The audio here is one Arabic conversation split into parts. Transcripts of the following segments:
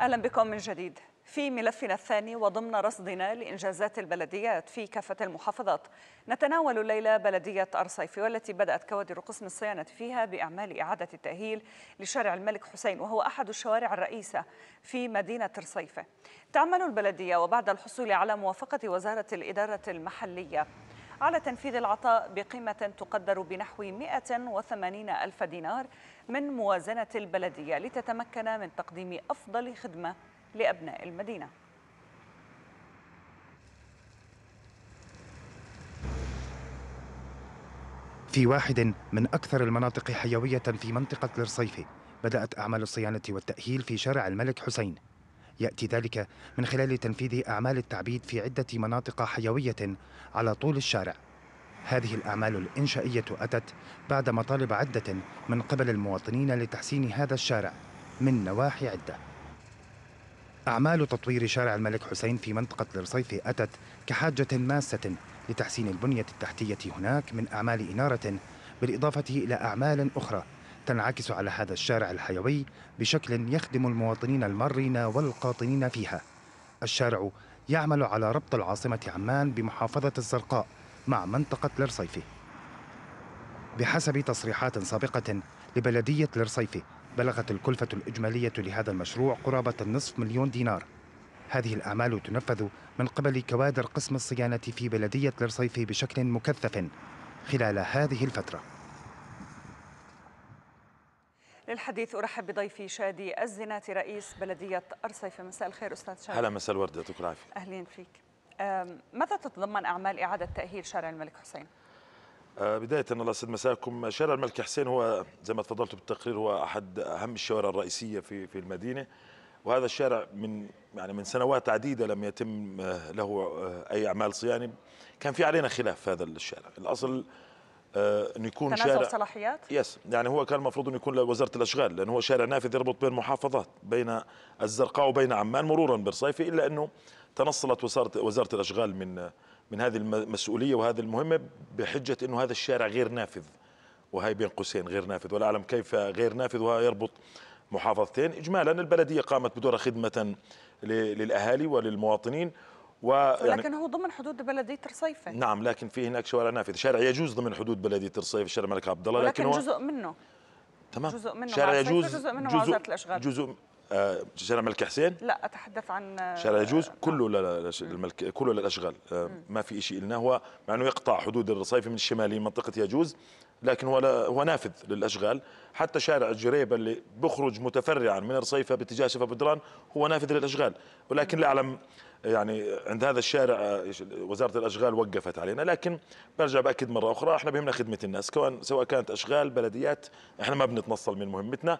أهلا بكم من جديد في ملفنا الثاني وضمن رصدنا لإنجازات البلديات في كافة المحافظات نتناول الليلة بلدية أرصيفي والتي بدأت كوادر قسم الصيانة فيها بأعمال إعادة التأهيل لشارع الملك حسين وهو أحد الشوارع الرئيسة في مدينة رصيفة تعمل البلدية وبعد الحصول على موافقة وزارة الإدارة المحلية على تنفيذ العطاء بقيمة تقدر بنحو 180 ألف دينار من موازنة البلدية لتتمكن من تقديم أفضل خدمة لأبناء المدينة في واحد من أكثر المناطق حيوية في منطقة الرصيفة بدأت أعمال الصيانة والتأهيل في شارع الملك حسين يأتي ذلك من خلال تنفيذ أعمال التعبيد في عدة مناطق حيوية على طول الشارع هذه الأعمال الإنشائية أتت بعد مطالب عدة من قبل المواطنين لتحسين هذا الشارع من نواحي عدة أعمال تطوير شارع الملك حسين في منطقة الرصيف أتت كحاجة ماسة لتحسين البنية التحتية هناك من أعمال إنارة بالإضافة إلى أعمال أخرى تنعكس على هذا الشارع الحيوي بشكل يخدم المواطنين المارين والقاطنين فيها الشارع يعمل على ربط العاصمة عمان بمحافظة الزرقاء مع منطقة لرصيفة بحسب تصريحات سابقة لبلدية لرصيفة بلغت الكلفة الإجمالية لهذا المشروع قرابة النصف مليون دينار هذه الأعمال تنفذ من قبل كوادر قسم الصيانة في بلدية لرصيفة بشكل مكثف خلال هذه الفترة للحديث أرحب بضيفي شادي الزناتي رئيس بلدية أرصيفة مساء الخير أستاذ شادي هلا مساء الورد يعطيك العافية أهلين فيك ماذا تتضمن أعمال إعادة تأهيل شارع الملك حسين؟ أه، بداية الله يسعد مساكم شارع الملك حسين هو زي ما تفضلت بالتقرير هو أحد أهم الشوارع الرئيسية في في المدينة وهذا الشارع من يعني من سنوات عديدة لم يتم أه، له أه، أي أعمال صيانة كان في علينا خلاف في هذا الشارع الأصل انه يكون شارع صلاحيات يس يعني هو كان المفروض انه يكون لوزاره الاشغال لانه هو شارع نافذ يربط بين محافظات بين الزرقاء وبين عمان مرورا بالصيفي الا انه تنصلت وزاره وزاره الاشغال من من هذه المسؤوليه وهذه المهمه بحجه انه هذا الشارع غير نافذ وهي بين قوسين غير نافذ ولا اعلم كيف غير نافذ ويربط محافظتين اجمالا البلديه قامت بدورها خدمه للاهالي وللمواطنين ويعني ولكن هو ضمن حدود بلديه الرصيفة نعم لكن في هناك شوارع نافذه شارع يجوز ضمن حدود بلديه الرصيفة شارع الملك عبد الله لكن, لكن جزء منه تمام جزء منه شارع يجوز جزء منه وزاره الاشغال جزء آه شارع الملك حسين لا اتحدث عن آه، شارع يجوز آه كله للملك كله للاشغال آه ما في شيء لنا هو مع انه يقطع حدود الرصيفه من الشمالي منطقه يجوز لكن هو نافذ للاشغال حتى شارع الجريبة اللي بخرج متفرعا من رصيفة باتجاه شفا بدران هو نافذ للأشغال ولكن لا أعلم يعني عند هذا الشارع وزارة الأشغال وقفت علينا لكن برجع بأكد مرة أخرى احنا بهمنا خدمة الناس سواء كانت أشغال بلديات احنا ما بنتنصل من مهمتنا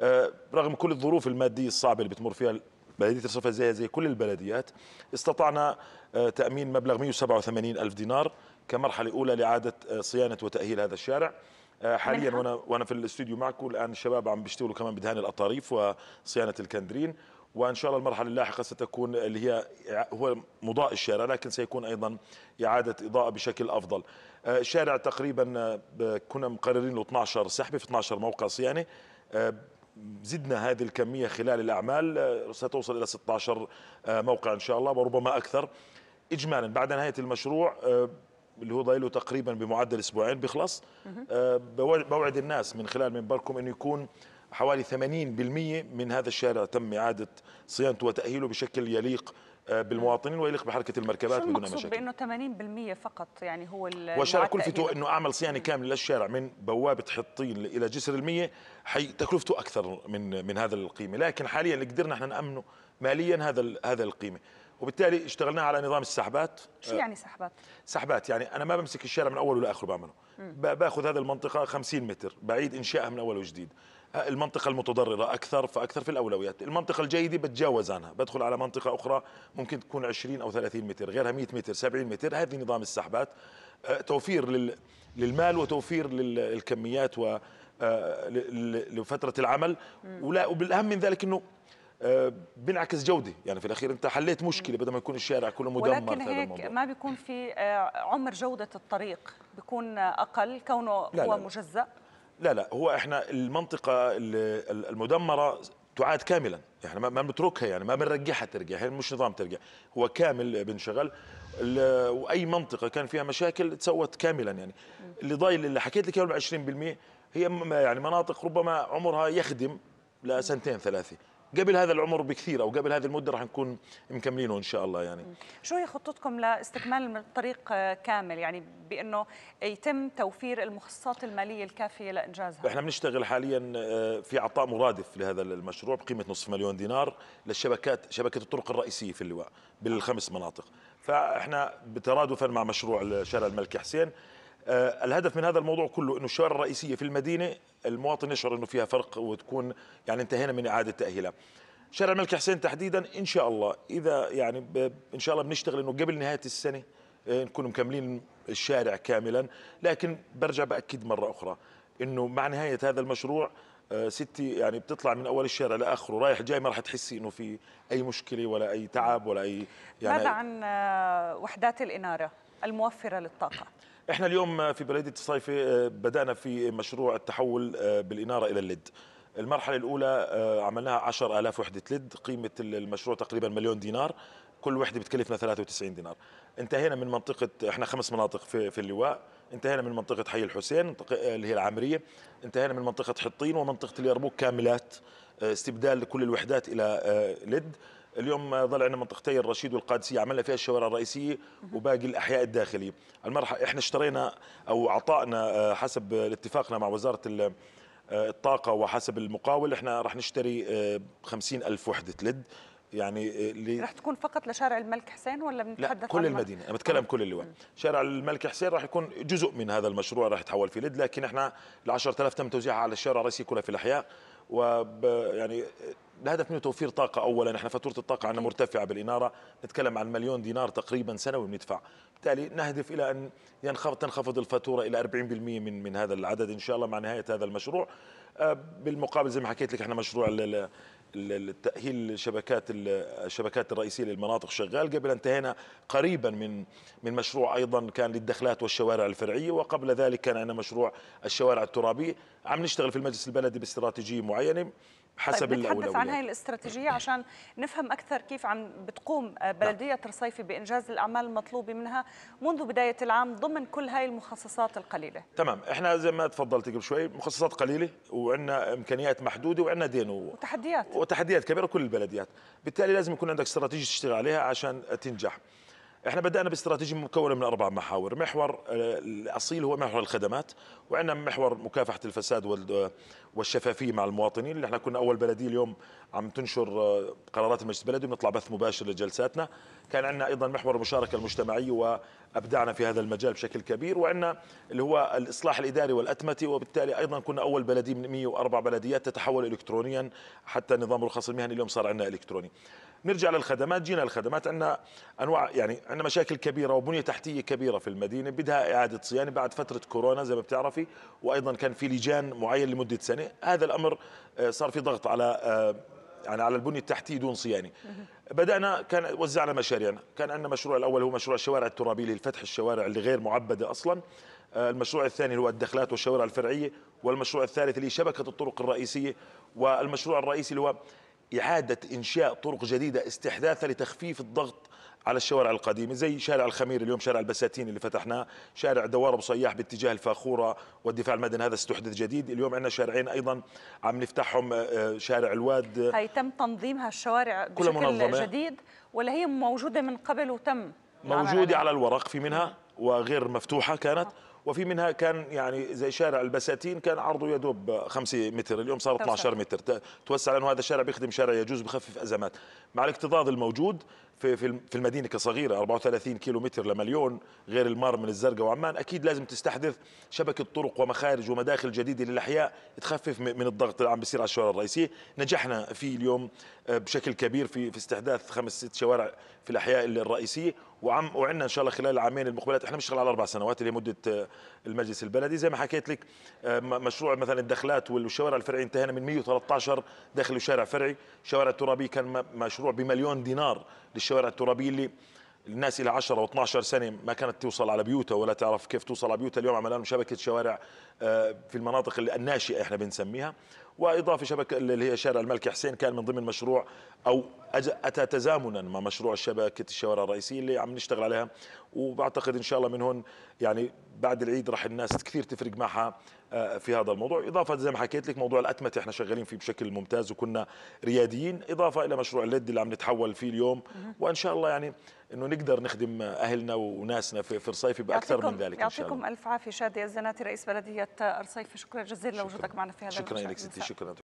آه، رغم كل الظروف المادية الصعبة اللي بتمر فيها بلديه الصفا زي كل البلديات استطعنا آه، تامين مبلغ 187 الف دينار كمرحله اولى لاعاده آه، صيانه وتاهيل هذا الشارع آه، حاليا نعم. وانا وانا في الاستوديو معكم الان الشباب عم بيشتغلوا كمان بدهان الاطاريف وصيانه الكندرين وان شاء الله المرحله اللاحقه ستكون اللي هي هو مضاء الشارع لكن سيكون ايضا اعاده اضاءه بشكل افضل الشارع تقريبا كنا مقررين له 12 سحبه في 12 موقع صيانه زدنا هذه الكمية خلال الأعمال آه، ستوصل إلى 16 آه، موقع إن شاء الله وربما أكثر إجمالا بعد نهاية المشروع آه، اللي هو ضايله تقريبا بمعدل أسبوعين بيخلص بوعد الناس من خلال منبركم أنه يكون حوالي 80% من هذا الشارع تم إعادة صيانته وتأهيله بشكل يليق آه، بالمواطنين ويليق بحركه المركبات بدون مشاكل بانه 80% فقط يعني هو والشارع كلفته انه اعمل صيانه كامله للشارع من بوابه حطين الى جسر المية حي تكلفته اكثر من من هذا القيمه لكن حاليا اللي قدرنا احنا نامنه ماليا هذا هذا القيمه وبالتالي اشتغلنا على نظام السحبات شو يعني سحبات؟ سحبات يعني انا ما بمسك الشارع من اوله لاخره بعمله باخذ هذه المنطقه 50 متر بعيد انشائها من اول وجديد المنطقة المتضررة أكثر فأكثر في الأولويات المنطقة الجيدة بتجاوز عنها بدخل على منطقة أخرى ممكن تكون 20 أو 30 متر غيرها 100 متر 70 متر هذه نظام السحبات أه، توفير للمال وتوفير للكميات و أه، لفترة العمل ولا وبالأهم من ذلك أنه أه، بنعكس جوده يعني في الاخير انت حليت مشكله بدل ما يكون الشارع كله مدمر ولكن هيك ما بيكون في عمر جوده الطريق بيكون اقل كونه لا هو لا مجزأ لا لا هو احنا المنطقه المدمره تعاد كاملا احنا ما بنتركها يعني ما بنرجعها ترجع هي مش نظام ترجع هو كامل بنشغل واي منطقه كان فيها مشاكل تسوت كاملا يعني اللي ضايل اللي حكيت لك اياه 20% هي يعني مناطق ربما عمرها يخدم لسنتين ثلاثه قبل هذا العمر بكثير او قبل هذه المده راح نكون مكملينه ان شاء الله يعني شو هي خطتكم لاستكمال الطريق كامل يعني بانه يتم توفير المخصصات الماليه الكافيه لانجازها احنا بنشتغل حاليا آه، في عطاء مرادف لهذا المشروع بقيمه نصف مليون دينار للشبكات شبكه الطرق الرئيسيه في اللواء بالخمس مناطق فاحنا بترادفا مع مشروع شارع الملك حسين آه، الهدف من هذا الموضوع كله انه الشوارع الرئيسيه في المدينه المواطن يشعر انه فيها فرق وتكون يعني انتهينا من اعاده تاهيلها شارع الملك حسين تحديدا ان شاء الله اذا يعني ان شاء الله بنشتغل انه قبل نهايه السنه آه، نكون مكملين الشارع كاملا لكن برجع باكد مره اخرى انه مع نهايه هذا المشروع آه، ستي يعني بتطلع من اول الشارع لاخره رايح جاي ما راح تحسي انه في اي مشكله ولا اي تعب ولا اي يعني ماذا عن وحدات الاناره الموفره للطاقه احنا اليوم في بلديه الصيفي آه، بدانا في مشروع التحول آه، بالاناره الى الليد المرحله الاولى آه، عملناها 10000 وحده ليد قيمه المشروع تقريبا مليون دينار كل وحده بتكلفنا 93 دينار انتهينا من منطقه احنا خمس مناطق في في اللواء انتهينا من منطقه حي الحسين اللي هي العامريه انتهينا من منطقه حطين ومنطقه اليربوك كاملات استبدال كل الوحدات الى ليد اليوم ظل عندنا منطقتي الرشيد والقادسيه عملنا فيها الشوارع الرئيسيه وباقي الاحياء الداخليه المرحله احنا اشترينا او اعطائنا آه، حسب اتفاقنا مع وزاره آه، الطاقه وحسب المقاول احنا راح نشتري 50 آه، الف وحده لد يعني اللي رح تكون فقط لشارع الملك حسين ولا بنتحدث لا كل المدينه انا بتكلم كل اللواء شارع الملك حسين راح يكون جزء من هذا المشروع راح يتحول في لد لكن احنا ال 10000 تم توزيعها على الشارع الرئيسي كلها في الاحياء و يعني الهدف منه توفير طاقة أولا نحن فاتورة الطاقة عندنا مرتفعة بالإنارة نتكلم عن مليون دينار تقريبا سنوي بندفع بالتالي نهدف إلى أن ينخفض تنخفض الفاتورة إلى 40% من من هذا العدد إن شاء الله مع نهاية هذا المشروع آه، بالمقابل زي ما حكيت لك احنا مشروع التاهيل شبكات الشبكات الرئيسيه للمناطق شغال قبل انتهينا قريبا من من مشروع ايضا كان للدخلات والشوارع الفرعيه وقبل ذلك كان عندنا مشروع الشوارع الترابيه عم نشتغل في المجلس البلدي باستراتيجيه معينه حسب طيب نتحدث عن هاي الاستراتيجيه عشان نفهم اكثر كيف عم بتقوم آه، نعم. بلديه رصيفي بانجاز الاعمال المطلوبه منها منذ بدايه العام ضمن كل هاي المخصصات القليله تمام احنا زي ما تفضلت قبل شوي مخصصات قليله وعندنا امكانيات محدوده وعندنا دين و... وتحديات وتحديات كبيره كل البلديات بالتالي لازم يكون عندك استراتيجيه تشتغل عليها عشان تنجح احنا بدانا باستراتيجيه مكونه من اربع محاور محور آه، الاصيل هو محور الخدمات وعندنا محور مكافحه الفساد والشفافيه مع المواطنين اللي احنا كنا اول بلديه اليوم عم تنشر آه، قرارات المجلس البلدي بنطلع بث مباشر لجلساتنا كان عندنا ايضا محور المشاركه المجتمعيه وابدعنا في هذا المجال بشكل كبير وعندنا اللي هو الاصلاح الاداري والاتمته وبالتالي ايضا كنا اول بلديه من 104 بلديات تتحول الكترونيا حتى نظام الرخص المهني يعني اليوم صار عندنا الكتروني نرجع للخدمات جينا الخدمات عندنا انواع يعني عندنا مشاكل كبيره وبنيه تحتيه كبيره في المدينه بدها اعاده صيانه بعد فتره كورونا زي ما بتعرف الصحفي وايضا كان في لجان معين لمده سنه هذا الامر آه، صار في ضغط على آه، يعني على البنية التحتية دون صيانة بدأنا كان وزعنا مشاريعنا كان عندنا مشروع الأول هو مشروع الشوارع الترابية لفتح الشوارع اللي غير معبدة أصلا آه، المشروع الثاني هو الدخلات والشوارع الفرعية والمشروع الثالث اللي شبكة الطرق الرئيسية والمشروع الرئيسي اللي هو إعادة إنشاء طرق جديدة استحداثها لتخفيف الضغط على الشوارع القديمة زي شارع الخمير اليوم شارع البساتين اللي فتحناه شارع دوار أبو صياح باتجاه الفاخورة والدفاع المدني هذا استحدث جديد اليوم عندنا شارعين أيضا عم نفتحهم آه، شارع الواد هي تم تنظيمها الشوارع بشكل منظمة. جديد ولا هي موجودة من قبل وتم موجودة يعني على الورق في منها وغير مفتوحة كانت آه. وفي منها كان يعني زي شارع البساتين كان عرضه يدوب 5 متر اليوم صار 12 متر توسع لانه هذا الشارع بيخدم شارع يجوز بخفف ازمات مع الاكتظاظ الموجود في في المدينه كصغيره 34 كيلو متر لمليون غير المار من الزرقاء وعمان اكيد لازم تستحدث شبكه طرق ومخارج ومداخل جديده للاحياء تخفف من الضغط اللي عم بيصير على الشوارع الرئيسيه نجحنا فيه اليوم آه، بشكل كبير في في استحداث خمس ست شوارع في الاحياء الرئيسيه وعم وعندنا ان شاء الله خلال العامين المقبلات احنا بنشتغل على اربع سنوات اللي مده آه، المجلس البلدي زي ما حكيت لك آه، مشروع مثلا الدخلات والشوارع الفرعيه انتهينا من 113 داخل وشارع فرعي شوارع ترابيه كان مشروع بمليون دينار الشوارع الترابيه اللي الناس الى 10 و12 سنه ما كانت توصل على بيوتها ولا تعرف كيف توصل على بيوتها اليوم عملنا شبكه شوارع آه، في المناطق الناشئه احنا بنسميها واضافه شبكه اللي هي شارع الملك حسين كان من ضمن مشروع او اتى تزامنا مع مشروع شبكه الشوارع الرئيسيه اللي عم نشتغل عليها وبعتقد ان شاء الله من هون يعني بعد العيد راح الناس كثير تفرق معها آه، في هذا الموضوع إضافة زي ما حكيت لك موضوع الأتمتة احنا شغالين فيه بشكل ممتاز وكنا رياديين إضافة إلى مشروع الليد اللي عم نتحول فيه اليوم وإن شاء الله يعني انه نقدر نخدم اهلنا وناسنا في في الصيف باكثر من ذلك ان شاء الله يعطيكم الف عافيه شادي الزناتي رئيس بلديه الصيف شكرا جزيلا لوجودك معنا في هذا شكرا لك ستي شكرا